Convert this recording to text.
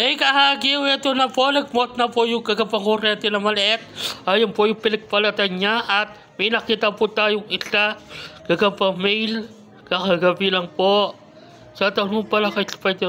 Hey kahagyo, ito na po, nagmot na po yung kagapanguryente na maliit. Ayun po yung pinagpalatan niya at may nakita po tayong isla kagapamail kakagabi lang po. Sa tanong pala kay Spider